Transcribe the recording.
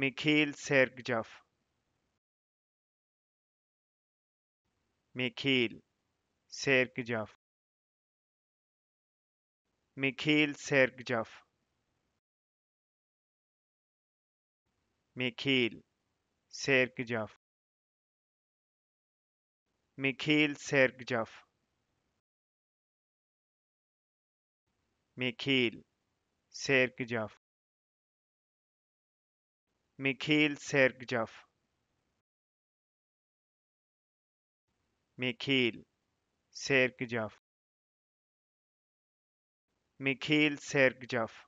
Mikhail Sergeyev Mikhail Sergeyev Mikhail Sergeyev Mikhail Sergeyev Mikhail Sergeyev Mikhail Sergeyev Mikhail Sergeyev Mikhail Sergeyev Mikhail Sergeyev